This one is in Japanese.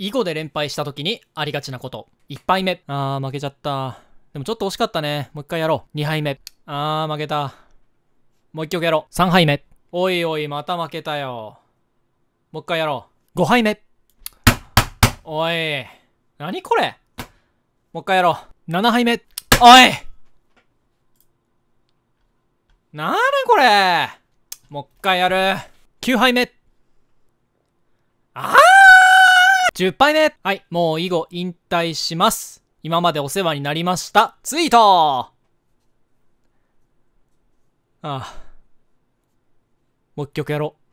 囲碁で連敗した時にありがちなこと。1敗目。あー、負けちゃった。でもちょっと惜しかったね。もう一回やろう。2敗目。あー、負けた。もう一曲やろう。3敗目。おいおい、また負けたよ。もう一回やろう。5敗目。おい。なにこれもう一回やろう。7杯目。おいなーにこれもう一回やる。9杯目。10杯目はい、もう以後引退します。今までお世話になりました。ツイートああ。もう一曲やろう。